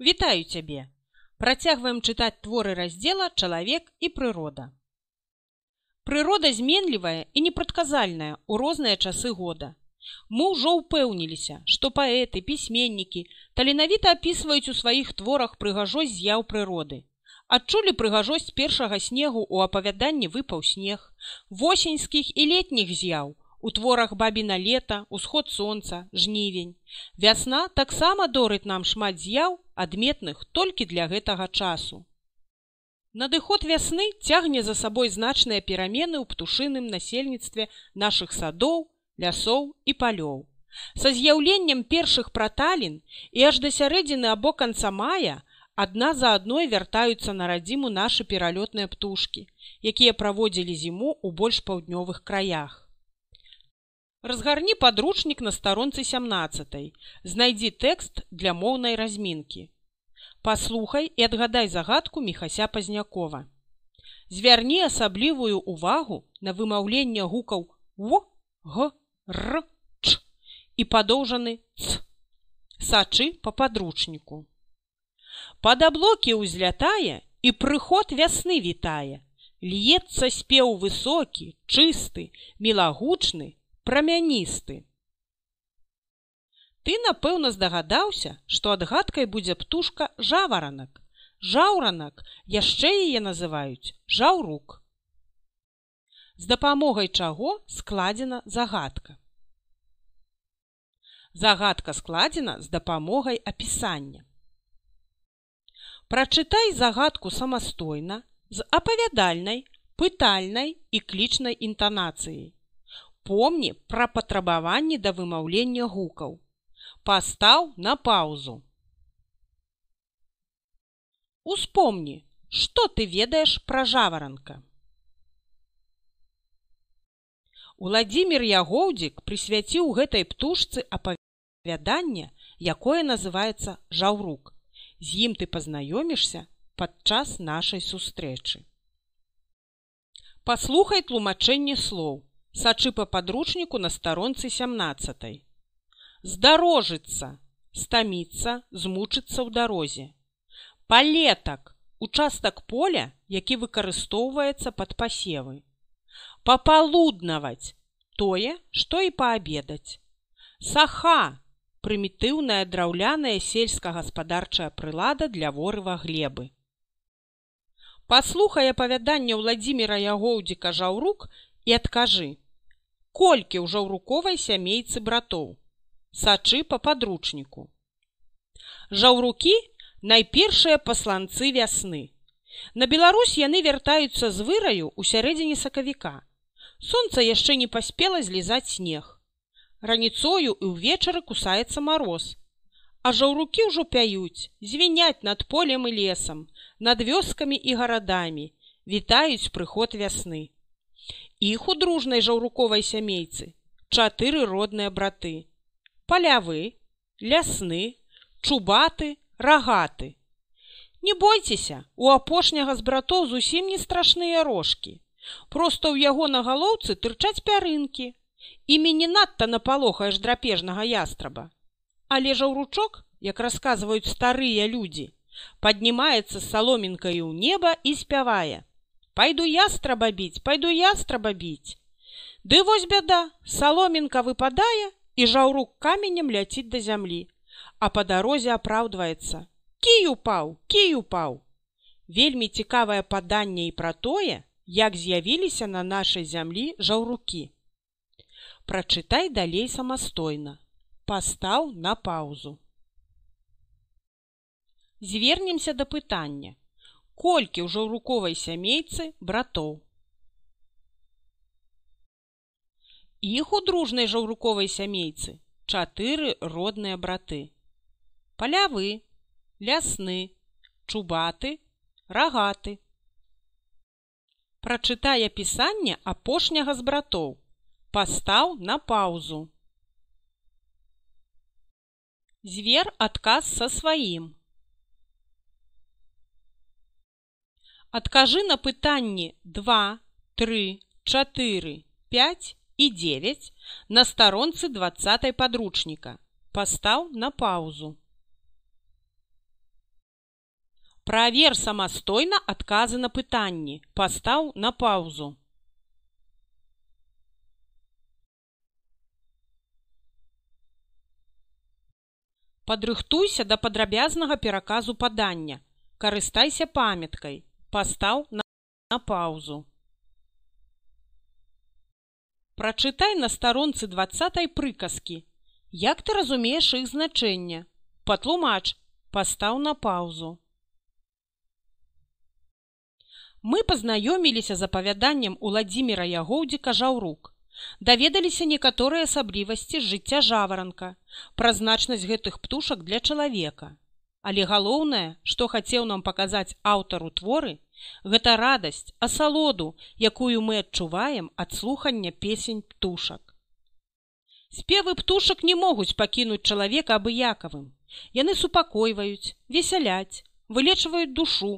Вітаю цябе. Працягваем чытаць творы раздзела чалавек і прырода. Прырода зменлівая і непрадказальная ў розныя часы года. Мы ўжо ўпэўніліся, што паэты, пісьменнікі таленавіта апісваюць у сваіх творах прыгажосць з'яў прыроды. Адчулі прыгажосць першага снегу ў апавяданні выпаў снег, восеньскіх і летніх з'яў У творах бабіна лета, усход сонца, жнівень. Вясна таксама дорыць нам шмат з'яў адметных толькі для гэтага часу. Надыход вясны цягне за сабой значныя перамены ў птушыным насельніцтве нашых садоў, лясоў і палёў. Са з'яўленнем першых праталін і аж да сярэдзіны або канца мая адна за адной вяртаюцца на радзіму нашы пералётныя птушкі, якія праводзілі зіму ў больш паўднёвых краях. Разгарні падручнік на старонцы 17. Знайдзі тэкст для моўнай размінкі. Паслухай і адгадай загадку Мехася Пазнякова. Звярні асаблівую ўвагу на вымаўленне гукаў о, г, р, ч і падоўжаны ц. Сачы па падручніку. Пад аблокі ўзлятае і прыход вясны вітае. Льецца спеў высокі, чысты, мілагучны – прамяністы. Ты, напэўна, здагадаўся, што адгадкай будзе птушка жаваранак. Жаўранак яшчэ яе называюць жаўрук. З дапамогай чаго складзена загадка. Загадка складзена з дапамогай апісання. Прачытай загадку самастойна з апавядальнай, пытальнай і клічнай інтанацыяй помні пра патрабаванні да вымаўлення гукаў. Пастаў на паўзу. Успомні, што ты ведаеш пра жаваранка. Уладзімир Ягоўдзік прысвяціў гэтай птушцы апавядання, якое называецца жаўрук. З ім ты пазнаёмішся падчас нашай сустрэчы. Паслухай тлумачэнне слоў сачы па падручніку на старонцы 17. Здарожыцца, стаміцца, змучыцца ў дарозе. Палетак участак поля, які выкарыстоўваецца пад пасевы. Папалуднаваць тое, што і паабедаць. Саха прымітыўная драўляная сельскагаспадарчая прылада для ворыва глебы. Паслухай апавяданне Владзіміра Ягоўдзіка жаўрук і адкажы: колькі ўжо ў руковай сямейцы братоў сачы па падручніку жаўрукі найпершыя пасланцы вясны на беларусь яны вяртаюцца з выраю ў сярэдзіне сакавіка сонца яшчэ не паспела злізаць снег раніцою і ўвечары кусаецца мароз а жаўрукі ўжо пяюць звіняць над полем і лесам над вёскамі і гарадамі вітаюць прыход вясны іх у дружнай жаўруковай сямейцы чатыры родныя браты палявы лясны чубаты рагаты не бойцеся у апошняга з братоў зусім не страшныя рожкі просто ў яго на галоўцы тырчаць пярынкі імі не надта напалохаеш драпежнага ястраба але жаўручок як расказваюць старыя людзі паднімаецца саломінкаю ў неба і спявае пайду ястраба біць, пайду ястраба біць. Ды вось бяда, саломінка выпадае і жаўрук каменем ляціць да зямлі, а па дарозе апраўдваецца: Кію паў, кію паў. Вельмі цікавае паданне і пра тое, як з'явіліся на нашай зямлі жаўрукі. Прачытай далей самастойна, пастаў на паузу. Звернемся да пытання колькі ўжо руковай сямейцы братоў. Іх у дружнай жаўруковай сямейцы чатыры родныя браты: палявы, лясны, чубаты, рагаты. Прачытае пісанне апошняга з братоў, пастаў на паузу. Звер адказ са сваім. Адкажы на пытанні 2, 3, 4, 5 і 9 на старонцы 20 падручніка. Пастаў на паузу. Правер самастойна адказы на пытанні. Пастаў на паузу. Падрыхтуйся да падрабязнага пераказу падання. Карыстайся памяткай пастаў на, на паузу. Прачытай на старонцы двадцатай прыказкі, як ты разумееш іх значэнне, патлумач пастаў на паузу. Мы пазнаёміліся з апавяданнем уладдзіміра Ягоўдзіка жаўрук. Даведаліся некаторыя асаблівасці жыцця жаваранка пра значнасць гэтых птушак для чалавека. Але галоўнае, што хацеў нам паказаць аўтару творы, гэта радасць, асалоду, якую мы адчуваем ад слухання песень птушак. Спевы птушак не могуць пакінуць чалавека абыякавым. Яны супакойваюць, весяляць, вылечваюць душу,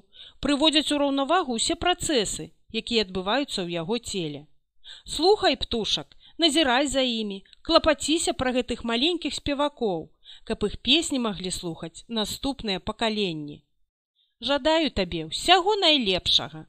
прыводзяць у раўнавагу ўсе працэсы, якія адбываюцца ў яго целе. Слухай птушак, назірай за імі, клапаціся пра гэтых маленькіх спевакоў каб іх песні маглі слухаць наступныя пакаленні. Жадаю табе ўсяго найлепшага.